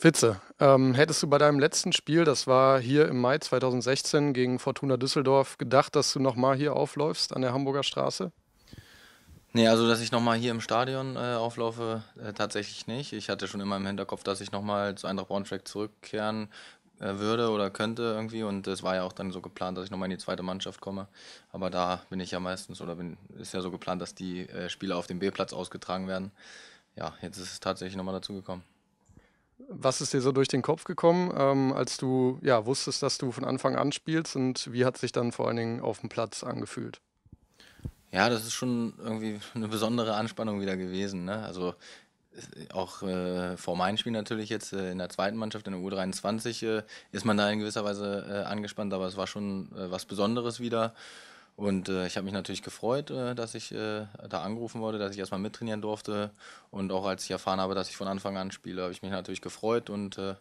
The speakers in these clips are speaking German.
Fitze, ähm, hättest du bei deinem letzten Spiel, das war hier im Mai 2016 gegen Fortuna Düsseldorf, gedacht, dass du nochmal hier aufläufst an der Hamburger Straße? Nee, also dass ich nochmal hier im Stadion äh, auflaufe, äh, tatsächlich nicht. Ich hatte schon immer im Hinterkopf, dass ich nochmal zu Eintracht Braunschweig zurückkehren äh, würde oder könnte irgendwie. Und es war ja auch dann so geplant, dass ich nochmal in die zweite Mannschaft komme. Aber da bin ich ja meistens oder bin, ist ja so geplant, dass die äh, Spiele auf dem B-Platz ausgetragen werden. Ja, jetzt ist es tatsächlich nochmal dazugekommen. Was ist dir so durch den Kopf gekommen, ähm, als du ja, wusstest, dass du von Anfang an spielst und wie hat sich dann vor allen Dingen auf dem Platz angefühlt? Ja, das ist schon irgendwie eine besondere Anspannung wieder gewesen. Ne? Also äh, auch äh, vor meinem Spiel natürlich jetzt äh, in der zweiten Mannschaft, in der U23, äh, ist man da in gewisser Weise äh, angespannt, aber es war schon äh, was Besonderes wieder. Und äh, ich habe mich natürlich gefreut, äh, dass ich äh, da angerufen wurde, dass ich erstmal mittrainieren durfte. Und auch als ich erfahren habe, dass ich von Anfang an spiele, habe ich mich natürlich gefreut und äh,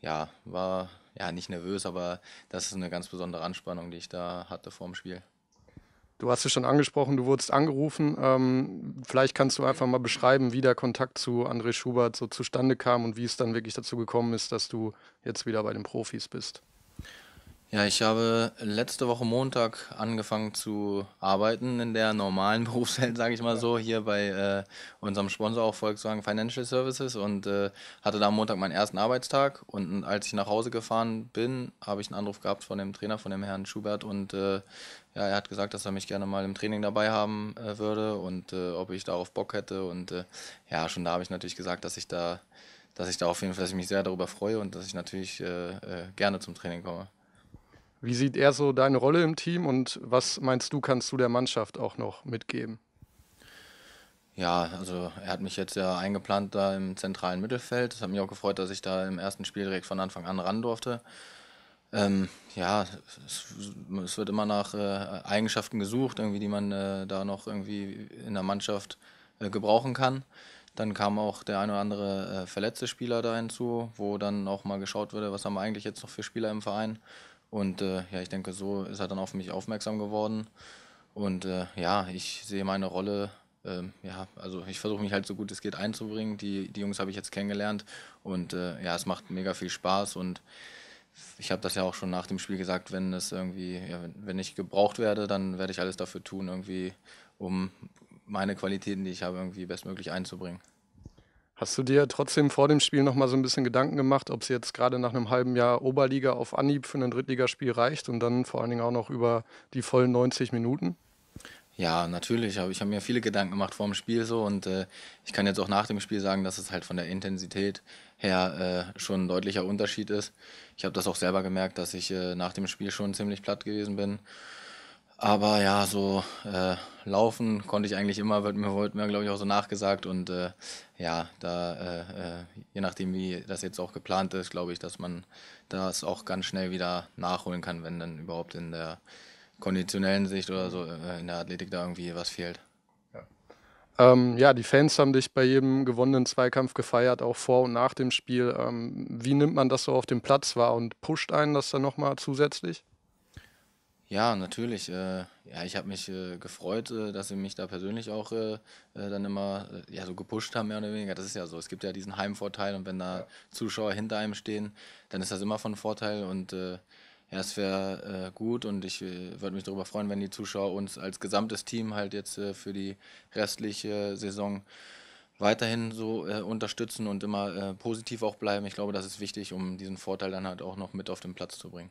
ja, war ja nicht nervös, aber das ist eine ganz besondere Anspannung, die ich da hatte vor dem Spiel. Du hast es schon angesprochen, du wurdest angerufen. Ähm, vielleicht kannst du einfach mal beschreiben, wie der Kontakt zu André Schubert so zustande kam und wie es dann wirklich dazu gekommen ist, dass du jetzt wieder bei den Profis bist. Ja, ich habe letzte Woche Montag angefangen zu arbeiten in der normalen Berufswelt, sage ich mal so, hier bei äh, unserem Sponsor auch Volkswagen Financial Services und äh, hatte da am Montag meinen ersten Arbeitstag und als ich nach Hause gefahren bin, habe ich einen Anruf gehabt von dem Trainer, von dem Herrn Schubert und äh, ja, er hat gesagt, dass er mich gerne mal im Training dabei haben äh, würde und äh, ob ich darauf Bock hätte und äh, ja, schon da habe ich natürlich gesagt, dass ich da dass ich da auf jeden Fall, dass ich mich sehr darüber freue und dass ich natürlich gerne zum Training komme. Wie sieht er so deine Rolle im Team und was meinst du, kannst du der Mannschaft auch noch mitgeben? Ja, also er hat mich jetzt ja eingeplant da im zentralen Mittelfeld. Es hat mich auch gefreut, dass ich da im ersten Spiel direkt von Anfang an ran durfte. Ähm, ja, es, es, wird immer nach äh, Eigenschaften gesucht, irgendwie, die man äh, da noch irgendwie in der Mannschaft äh, gebrauchen kann. Dann kam auch der ein oder andere äh, verletzte Spieler da hinzu, wo dann auch mal geschaut wurde, was haben wir eigentlich jetzt noch für Spieler im Verein. Und äh, ja, ich denke, so ist er dann auf mich aufmerksam geworden. Und äh, ja, ich sehe meine Rolle, ähm, ja, also ich versuche mich halt so gut es geht einzubringen. Die, die Jungs habe ich jetzt kennengelernt und äh, ja, es macht mega viel Spaß und ich habe das ja auch schon nach dem Spiel gesagt, wenn es irgendwie, ja, wenn ich gebraucht werde, dann werde ich alles dafür tun, irgendwie, um meine Qualitäten, die ich habe, irgendwie bestmöglich einzubringen. Hast du dir trotzdem vor dem Spiel noch mal so ein bisschen Gedanken gemacht, ob es jetzt gerade nach einem halben Jahr Oberliga auf Anhieb für ein Drittligaspiel reicht und dann vor allen Dingen auch noch über die vollen 90 Minuten? Ja, natürlich. ich habe mir viele Gedanken gemacht vor dem Spiel so und, äh, ich kann jetzt auch nach dem Spiel sagen, dass es halt von der Intensität her, äh, schon ein deutlicher Unterschied ist. Ich habe das auch selber gemerkt, dass ich, äh, nach dem Spiel schon ziemlich platt gewesen bin. Aber ja, so äh, laufen konnte ich eigentlich immer, wird mir, wird mir glaube ich, auch so nachgesagt. Und äh, ja, da, äh, äh je nachdem, wie das jetzt auch geplant ist, glaube ich, dass man das auch ganz schnell wieder nachholen kann, wenn dann überhaupt in der konditionellen Sicht oder so äh, in der Athletik da irgendwie was fehlt. Ähm, ja, die Fans haben dich bei jedem gewonnenen Zweikampf gefeiert, auch vor und nach dem Spiel. Ähm, wie nimmt man das so auf den Platz wahr und pusht einen das dann nochmal zusätzlich? Ja, natürlich. Äh, ja, ich habe mich äh, gefreut, äh, dass sie mich da persönlich auch äh, äh, dann immer äh, ja, so gepusht haben, mehr oder weniger. Das ist ja so. Es gibt ja diesen Heimvorteil und wenn da Ja. Zuschauer hinter einem stehen, dann ist das immer von Vorteil und äh, ja, das wäre äh, gut und ich äh, würde mich darüber freuen, wenn die Zuschauer uns als gesamtes Team halt jetzt äh, für die restliche Saison weiterhin so äh, unterstützen und immer äh, positiv auch bleiben. Ich glaube, das ist wichtig, um diesen Vorteil dann halt auch noch mit auf den Platz zu bringen.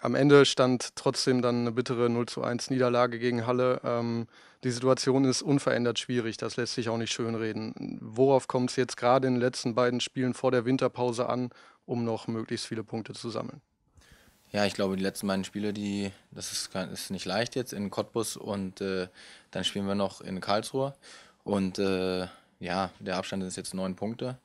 Am Ende stand trotzdem dann eine bittere 0 zu 1 Niederlage gegen Halle. Ähm, die Situation ist unverändert schwierig, das lässt sich auch nicht schönreden. Worauf kommt es jetzt gerade in den letzten beiden Spielen vor der Winterpause an, um noch möglichst viele Punkte zu sammeln? Ja, ich glaube, die letzten beiden Spiele, die, das ist, ist nicht leicht jetzt in Cottbus und äh, dann spielen wir noch in Karlsruhe. Und äh, ja, der Abstand ist jetzt neun Punkte.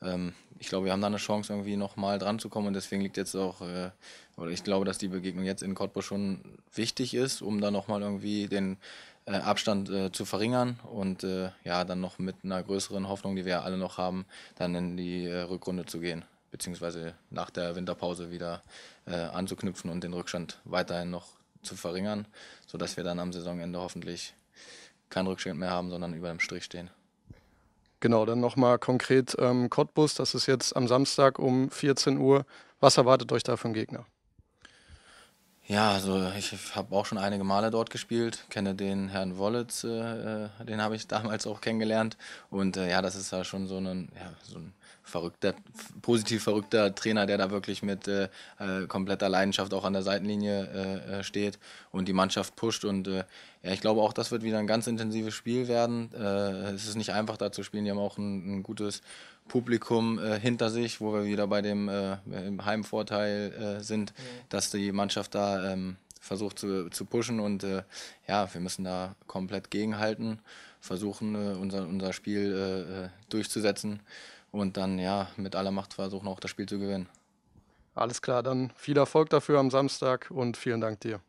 Ähm, ich glaube, wir haben da eine Chance, irgendwie nochmal dran zu kommen. Und deswegen liegt jetzt auch, äh, oder ich glaube, dass die Begegnung jetzt in Cottbus schon wichtig ist, um da nochmal irgendwie den äh, Abstand äh, zu verringern und äh, ja, dann noch mit einer größeren Hoffnung, die wir ja alle noch haben, dann in die äh, Rückrunde zu gehen. Beziehungsweise nach der Winterpause wieder äh, anzuknüpfen und den Rückstand weiterhin noch zu verringern, sodass wir dann am Saisonende hoffentlich keinen Rückstand mehr haben, sondern über dem Strich stehen. Genau, dann nochmal konkret ähm, Cottbus, das ist jetzt am Samstag um 14 Uhr. Was erwartet euch da vom Gegner? Ja, also ich habe auch schon einige Male dort gespielt, kenne den Herrn Wollitz, äh, äh den habe ich damals auch kennengelernt. Und äh, ja, das ist ja schon so ein, ja, so ein verrückter, positiv verrückter Trainer, der da wirklich mit äh, äh kompletter Leidenschaft auch an der Seitenlinie äh, äh, steht und die Mannschaft pusht. Und äh, ja, ich glaube auch, das wird wieder ein ganz intensives Spiel werden. Äh, es ist nicht einfach, da zu spielen. Die haben auch ein, ein gutes Publikum hinter sich, wo wir wieder bei dem Heimvorteil sind, mhm. dass die Mannschaft da ähm, versucht zu, zu pushen. Und ja, wir müssen da komplett gegenhalten, versuchen, unser, unser Spiel durchzusetzen und dann ja mit aller Macht versuchen, auch das Spiel zu gewinnen. Alles klar, dann viel Erfolg dafür am Samstag und vielen Dank dir.